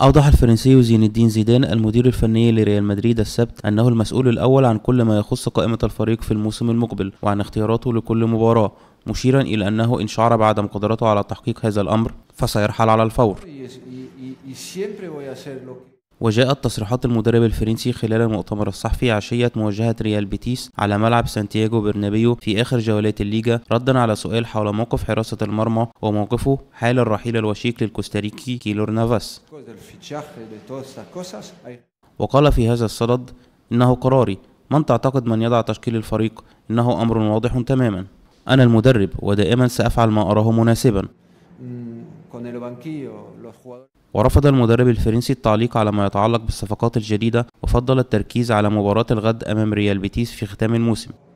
أوضح الفرنسي زين الدين زيدان المدير الفني لريال مدريد السبت أنه المسؤول الأول عن كل ما يخص قائمة الفريق في الموسم المقبل وعن اختياراته لكل مباراة مشيرا إلى أنه إن شعر بعدم قدرته على تحقيق هذا الأمر فسيرحل على الفور وجاءت تصريحات المدرب الفرنسي خلال المؤتمر الصحفي عشية مواجهة ريال بيتيس على ملعب سانتياغو برنابيو في آخر جولات الليجا ردا على سؤال حول موقف حراسة المرمى وموقفه حال الرحيل الوشيك للكوستاريكي كيلور نافاس وقال في هذا الصدد إنه قراري من تعتقد من يضع تشكيل الفريق إنه أمر واضح تماما أنا المدرب ودائما سأفعل ما أراه مناسبا ورفض المدرب الفرنسي التعليق على ما يتعلق بالصفقات الجديدة وفضل التركيز على مباراة الغد أمام ريال بيتيس في ختام الموسم